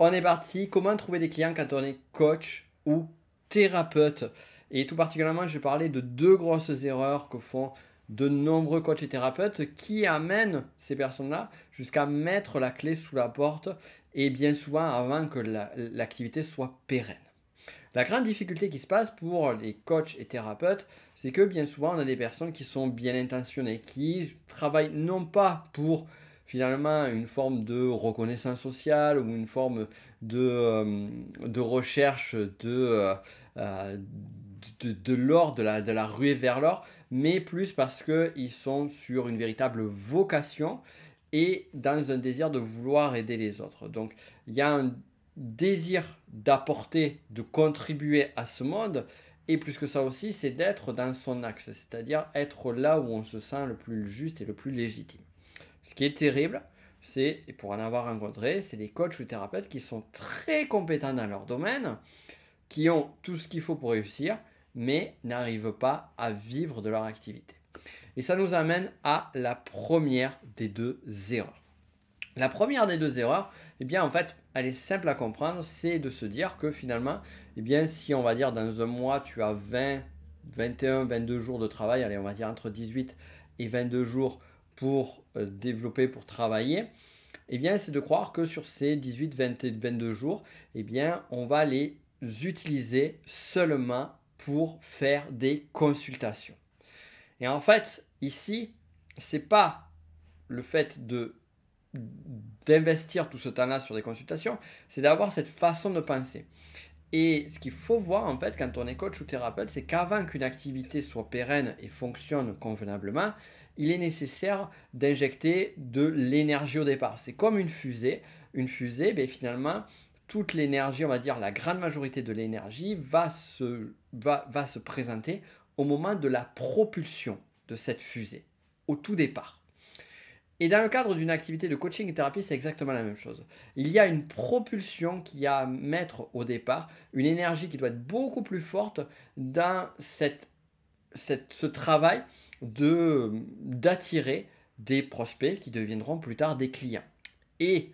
On est parti. Comment trouver des clients quand on est coach ou thérapeute Et tout particulièrement, je parler de deux grosses erreurs que font de nombreux coachs et thérapeutes qui amènent ces personnes-là jusqu'à mettre la clé sous la porte et bien souvent avant que l'activité soit pérenne. La grande difficulté qui se passe pour les coachs et thérapeutes, c'est que bien souvent on a des personnes qui sont bien intentionnées, qui travaillent non pas pour finalement une forme de reconnaissance sociale ou une forme de, euh, recherche de, euh, euh, de, de l'or, la, de la ruée vers l'or, mais plus parce qu'ils sont sur une véritable vocation et dans un désir de vouloir aider les autres. Donc il y a un désir d'apporter, de contribuer à ce monde, et plus que ça aussi, c'est d'être dans son axe, c'est-à-dire être là où on se sent le plus juste et le plus légitime. Ce qui est terrible, c'est, et pour en avoir rencontré, c'est des coachs ou thérapeutes qui sont très compétents dans leur domaine, qui ont tout ce qu'il faut pour réussir, mais n'arrivent pas à vivre de leur activité. Et ça nous amène à la première des deux erreurs. La première des deux erreurs, eh bien en fait, elle est simple à comprendre, c'est de se dire que finalement, eh bien si on va dire dans un mois tu as 20, 21, 22 jours de travail, allez on va dire entre 18 et 22 jours pour euh, développer, pour travailler, eh bien, c'est de croire que sur ces 18, 20 et 22 jours, eh bien, on va les utiliser seulement pour faire des consultations. Et en fait, ici, c'est pas le fait de d'investir tout ce temps-là sur des consultations, c'est d'avoir cette façon de penser. Et ce qu'il faut voir en fait quand on est coach ou thérapeute, c'est qu'avant qu'une activité soit pérenne et fonctionne convenablement, il est nécessaire d'injecter de l'énergie au départ. C'est comme une fusée. Une fusée, ben, finalement, toute l'énergie, on va dire la grande majorité de l'énergie, va se, présenter au moment de la propulsion de cette fusée, au tout départ. Et dans le cadre d'une activité de coaching et thérapie, c'est exactement la même chose. Il y a une propulsion qui a à mettre au départ, une énergie qui doit être beaucoup plus forte dans ce travail euh, d'attirer des prospects qui deviendront plus tard des clients. Et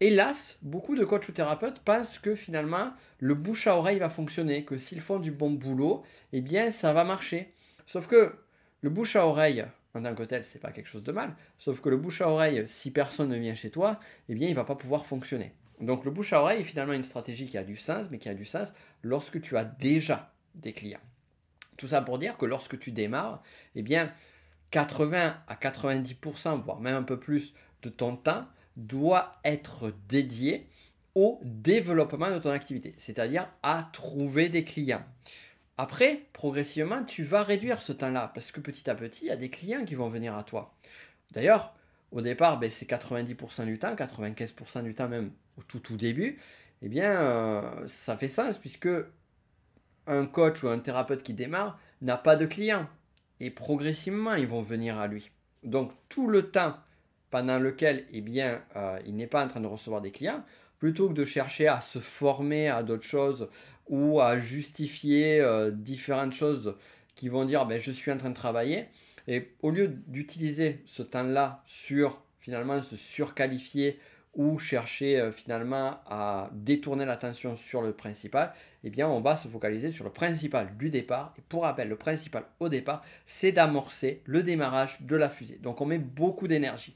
hélas, beaucoup de coachs ou thérapeutes pensent que finalement le bouche à oreille va fonctionner, que s'ils font du bon boulot, eh bien ça va marcher. Sauf que le bouche à oreille, en tant que tel, c'est pas quelque chose de mal, sauf que le bouche à oreille, si personne ne vient chez toi, eh bien il va pas pouvoir fonctionner. Donc le bouche à oreille est finalement une stratégie qui a du sens, mais qui a du sens lorsque tu as déjà des clients. Tout ça pour dire que lorsque tu démarres, eh bien, 80 à 90%, voire même un peu plus de ton temps doit être dédié au développement de ton activité, c'est-à-dire à trouver des clients. Après, progressivement, tu vas réduire ce temps-là parce que petit à petit, il y a des clients qui vont venir à toi. D'ailleurs, au départ, ben, c'est 90% du temps, 95% du temps même au tout tout début. Eh bien, euh, ça fait sens puisque un coach ou un thérapeute qui démarre n'a pas de clients. Et progressivement, ils vont venir à lui. Donc tout le temps pendant lequel eh bien, euh, il n'est pas en train de recevoir des clients, plutôt que de chercher à se former à d'autres choses ou à justifier euh, différentes choses qui vont dire ben, je suis en train de travailler, et au lieu d'utiliser ce temps-là sur finalement se surqualifier ou chercher euh, finalement à détourner l'attention sur le principal, eh bien on va se focaliser sur le principal du départ. Et pour rappel, le principal au départ, c'est d'amorcer le démarrage de la fusée. Donc on met beaucoup d'énergie.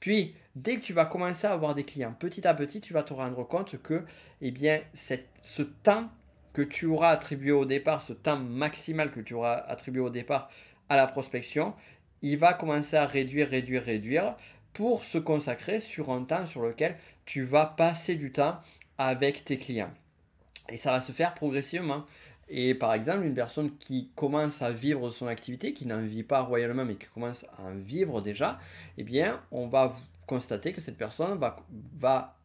Puis, dès que tu vas commencer à avoir des clients, petit à petit, tu vas te rendre compte que eh bien, ce temps que tu auras attribué au départ, ce temps maximal que tu auras attribué au départ à la prospection, il va commencer à réduire, réduire, réduire pour se consacrer sur un temps sur lequel tu vas passer du temps avec tes clients. Et ça va se faire progressivement. Et par exemple, une personne qui commence à vivre son activité, qui n'en vit pas royalement, mais qui commence à en vivre déjà, eh bien, on va constater que cette personne va, va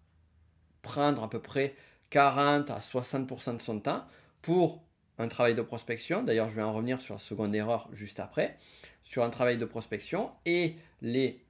prendre à peu près 40 à 60% de son temps pour un travail de prospection. D'ailleurs, je vais en revenir sur la seconde erreur juste après, sur un travail de prospection et les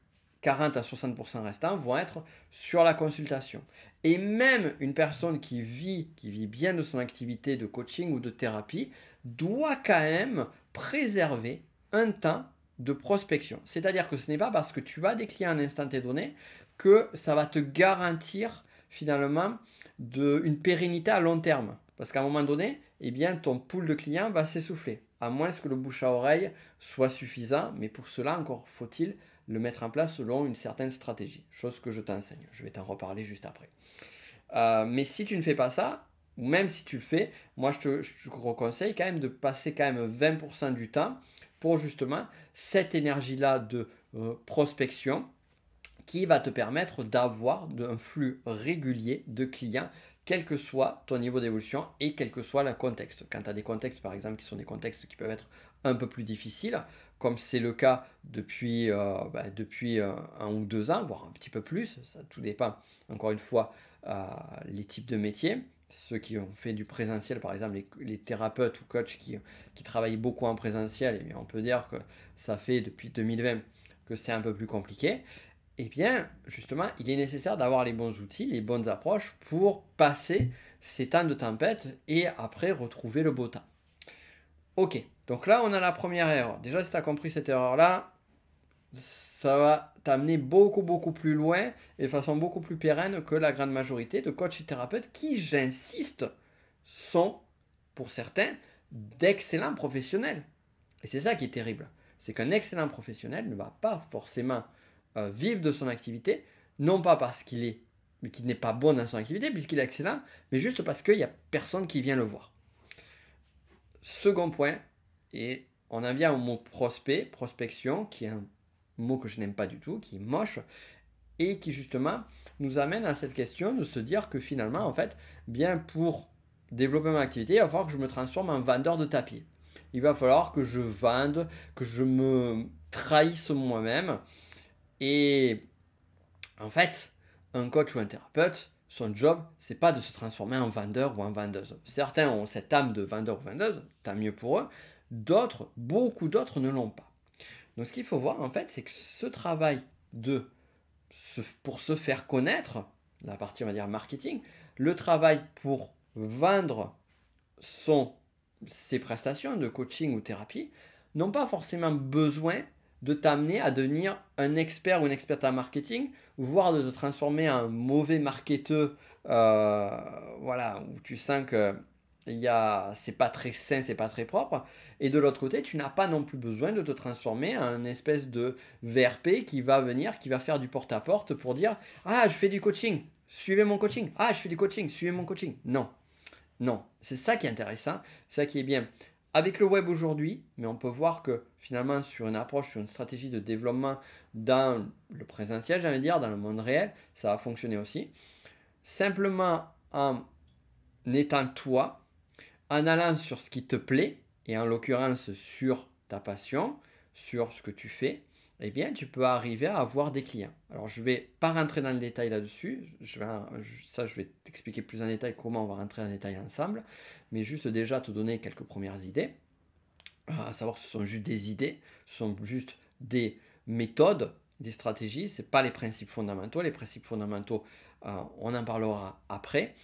40 à 60% restants vont être sur la consultation. Et même une personne qui vit, qui vit bien de son activité de coaching ou de thérapie, doit quand même préserver un temps de prospection. C'est-à-dire que ce n'est pas parce que tu as des clients à un instant donné que ça va te garantir finalement de, une pérennité à long terme. Parce qu'à un moment donné, eh bien, ton pool de clients va s'essouffler, à moins que le bouche à oreille soit suffisant, mais pour cela, encore faut-il le mettre en place selon une certaine stratégie, chose que je t'enseigne. Je vais t'en reparler juste après. Euh, mais si tu ne fais pas ça, ou même si tu le fais, moi je te, je quand même de passer quand même 20% du temps pour justement cette énergie-là de euh, prospection qui va te permettre d'avoir un flux régulier de clients quel que soit ton niveau d'évolution et quel que soit le contexte. Quand tu as des contextes, par exemple, qui sont des contextes qui peuvent être un peu plus difficile comme c'est le cas depuis, euh, bah, depuis euh, un ou deux ans, voire un petit peu plus. Ça tout dépend, encore une fois, euh, les types de métiers. Ceux qui ont fait du présentiel, par exemple, les, thérapeutes ou coachs qui, travaillent beaucoup en présentiel, et eh bien on peut dire que ça fait depuis 2020 que c'est un peu plus compliqué. et eh bien, justement, il est nécessaire d'avoir les bons outils, les bonnes approches pour passer ces temps de tempête et après retrouver le beau temps. Ok, donc là, on a la première erreur. Déjà, si tu as compris cette erreur-là, ça va t'amener beaucoup, beaucoup plus loin et de façon beaucoup plus pérenne que la grande majorité de coachs et thérapeutes qui, j'insiste, sont, pour certains, d'excellents professionnels. Et c'est ça qui est terrible. C'est qu'un excellent professionnel ne va pas forcément euh, vivre de son activité, non pas parce qu'il est qu'il n'est pas bon dans son activité puisqu'il est excellent, mais juste parce qu'il n'y a personne qui vient le voir. Second point, et on en vient au mot prospect, prospection, qui est un mot que je n'aime pas du tout, qui est moche, et qui justement nous amène à cette question de se dire que finalement, en fait, bien pour développer mon activité, il va falloir que je me transforme en vendeur de tapis. Il va falloir que je vende, que je me trahisse moi-même. Et en fait, un coach ou un thérapeute, son job, c'est pas de se transformer en vendeur ou en vendeuse. Certains ont cette âme de vendeur ou vendeuse, tant mieux pour eux, D'autres, beaucoup d'autres ne l'ont pas. Donc ce qu'il faut voir en fait, c'est que ce travail de pour se faire connaître, la partie on va dire marketing, le travail pour vendre son, ses prestations de coaching ou thérapie, n'ont pas forcément besoin de t'amener à devenir un expert ou une experte en marketing, voire de te transformer en mauvais marketeur, euh, voilà, où tu sens que il y a, c'est pas très sain, c'est pas très propre. Et de l'autre côté, tu n'as pas non plus besoin de te transformer en une espèce de VRP qui va venir, qui va faire du porte-à-porte pour dire Ah, je fais du coaching, suivez mon coaching. Ah, je fais du coaching, suivez mon coaching. Non, non. C'est ça qui est intéressant, ça qui est bien. Avec le web aujourd'hui, mais on peut voir que finalement, sur une approche, sur une stratégie de développement dans le présentiel, j'allais dire, dans le monde réel, ça va fonctionner aussi. Simplement en étant toi, en allant sur ce qui te plaît, et en l'occurrence sur ta passion, sur ce que tu fais, eh bien, tu peux arriver à avoir des clients. Alors, je ne vais pas rentrer dans le détail là-dessus. Je vais, ça, je vais t'expliquer plus en détail comment on va rentrer en détail ensemble. Mais juste déjà te donner quelques premières idées. Ah, à savoir, ce sont juste des idées, ce sont juste des méthodes, des stratégies. Ce pas les principes fondamentaux. Les principes fondamentaux, euh, on en parlera après.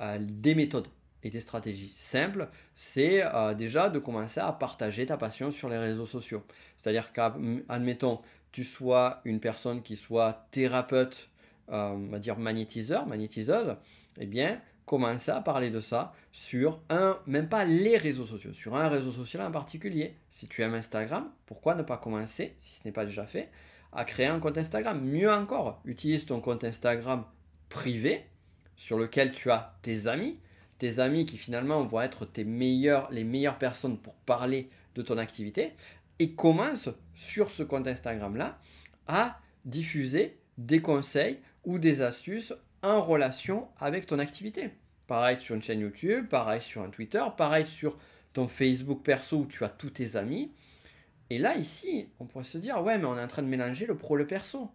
Euh, des méthodes et des stratégies simples, c'est euh, déjà de commencer à partager ta passion sur les réseaux sociaux. C'est-à-dire qu'admettons, mm, tu sois une personne qui soit thérapeute, euh, on va dire magnétiseur, magnétiseuse, eh bien, commencer à parler de ça sur un, même pas les réseaux sociaux, sur un réseau social en particulier. Si tu aimes Instagram, pourquoi ne pas commencer, si ce n'est pas déjà fait, à créer un compte Instagram Mieux encore, utilise ton compte Instagram privé sur lequel tu as tes amis, tes amis qui finalement vont être tes meilleurs, les meilleures personnes pour parler de ton activité, et commence sur ce compte Instagram-là à diffuser des conseils ou des astuces en relation avec ton activité. Pareil sur une chaîne YouTube, pareil sur un Twitter, pareil sur ton Facebook perso où tu as tous tes amis. Et là, ici, on pourrait se dire, ouais, mais on est en train de mélanger le pro et le perso.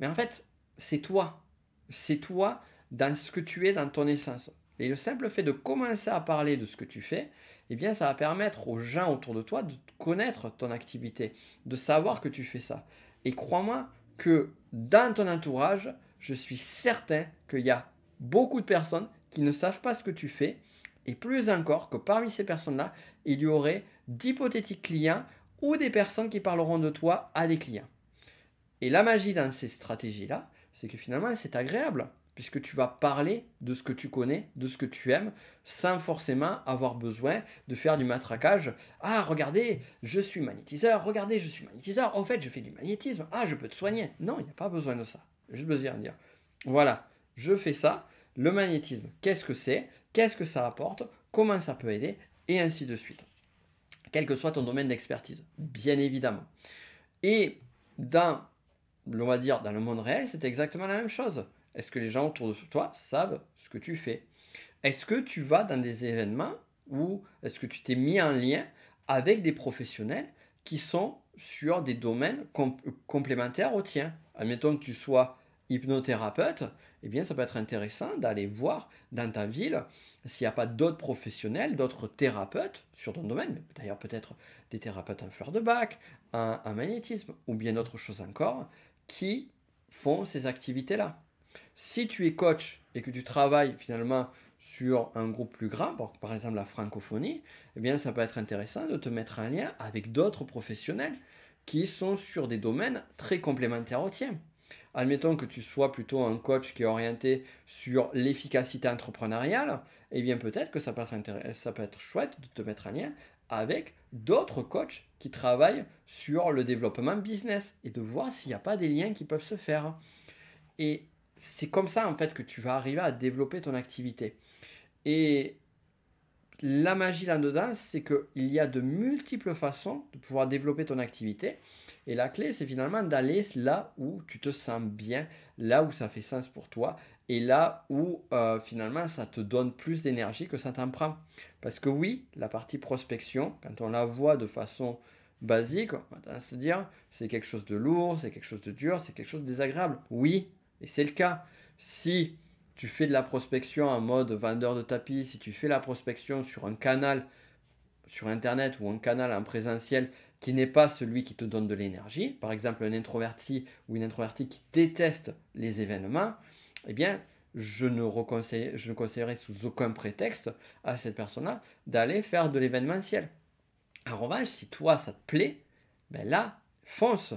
Mais en fait, c'est toi. C'est toi dans ce que tu es, dans ton essence. Et le simple fait de commencer à parler de ce que tu fais, eh bien, ça va permettre aux gens autour de toi de connaître ton activité, de savoir que tu fais ça. Et crois-moi que dans ton entourage, je suis certain qu'il y a beaucoup de personnes qui ne savent pas ce que tu fais. Et plus encore que parmi ces personnes-là, il y aurait d'hypothétiques clients ou des personnes qui parleront de toi à des clients. Et la magie dans ces stratégies-là, c'est que finalement, c'est agréable puisque tu vas parler de ce que tu connais, de ce que tu aimes, sans forcément avoir besoin de faire du matraquage. Ah, regardez, je suis magnétiseur, regardez, je suis magnétiseur, en fait, je fais du magnétisme, ah, je peux te soigner. Non, il n'y a pas besoin de ça. Juste besoin de dire, voilà, je fais ça, le magnétisme, qu'est-ce que c'est, qu'est-ce que ça apporte, comment ça peut aider, et ainsi de suite. Quel que soit ton domaine d'expertise, bien évidemment. Et dans, on va dire, dans le monde réel, c'est exactement la même chose est-ce que les gens autour de toi savent ce que tu fais Est-ce que tu vas dans des événements ou est-ce que tu t'es mis en lien avec des professionnels qui sont sur des domaines complémentaires au tien? Admettons que tu sois hypnothérapeute, eh bien ça peut être intéressant d'aller voir dans ta ville s'il n'y a pas d'autres professionnels, d'autres thérapeutes sur ton domaine, d'ailleurs peut-être des thérapeutes en fleur de bac, un magnétisme ou bien d'autres choses encore qui font ces activités-là. Si tu es coach et que tu travailles finalement sur un groupe plus grand, par exemple la francophonie, eh bien ça peut être intéressant de te mettre en lien avec d'autres professionnels qui sont sur des domaines très complémentaires au Admettons que tu sois plutôt un coach qui est orienté sur l'efficacité entrepreneuriale, eh bien peut-être que ça peut, être chouette de te mettre en lien avec d'autres coachs qui travaillent sur le développement business et de voir s'il n'y a pas des liens qui peuvent se faire. Et c'est comme ça en fait que tu vas arriver à développer ton activité. Et la magie là-dedans, c'est qu'il y a de multiples façons de pouvoir développer ton activité. Et la clé, c'est finalement d'aller là où tu te sens bien, là où ça fait sens pour toi, et là où euh, finalement ça te donne plus d'énergie que ça t'en prend. Parce que oui, la partie prospection, quand on la voit de façon basique, on va se dire c'est quelque chose de lourd, c'est quelque chose de dur, c'est quelque chose de désagréable. Oui, et c'est le cas. Si tu fais de la prospection en mode vendeur de tapis, si tu fais la prospection sur un canal sur internet ou un canal en présentiel qui n'est pas celui qui te donne de l'énergie, par exemple un introverti ou une introvertie qui déteste les événements, eh bien, je ne, je ne conseillerais sous aucun prétexte à cette personne-là d'aller faire de l'événementiel. En revanche, si toi ça te plaît, ben là, fonce.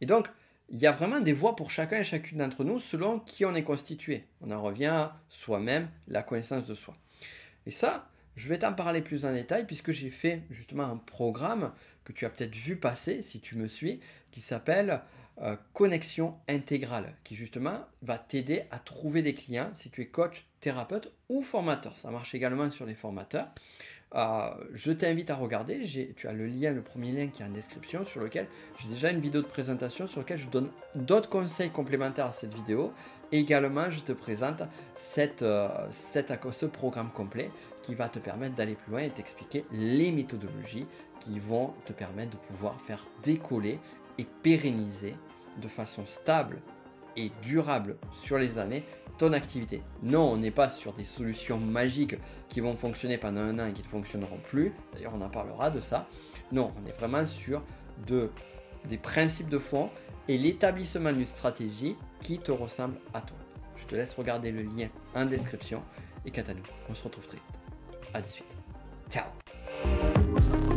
Et donc, il y a vraiment des voies pour chacun et chacune d'entre nous selon qui on est constitué. On en revient à soi-même, la connaissance de soi. Et ça, je vais t'en parler plus en détail puisque j'ai fait justement un programme que tu as peut-être vu passer si tu me suis, qui s'appelle euh, Connexion intégrale, qui justement va t'aider à trouver des clients si tu es coach, thérapeute ou formateur. Ça marche également sur les formateurs. Euh, je t'invite à regarder, tu as le lien, le premier lien qui est en description sur lequel j'ai déjà une vidéo de présentation sur laquelle je donne d'autres conseils complémentaires à cette vidéo. également, je te présente euh, euh, ce programme complet qui va te permettre d'aller plus loin et t'expliquer les méthodologies qui vont te permettre de pouvoir faire décoller et pérenniser de façon stable et durable sur les années ton activité. Non, on n'est pas sur des solutions magiques qui vont fonctionner pendant un an et qui ne fonctionneront plus. D'ailleurs, on en parlera de ça. Non, on est vraiment sur des principes de fond et l'établissement d'une stratégie qui te ressemble à toi. Je te laisse regarder le lien en description. Et qu'à à nous, on se retrouve très vite. À de suite. Ciao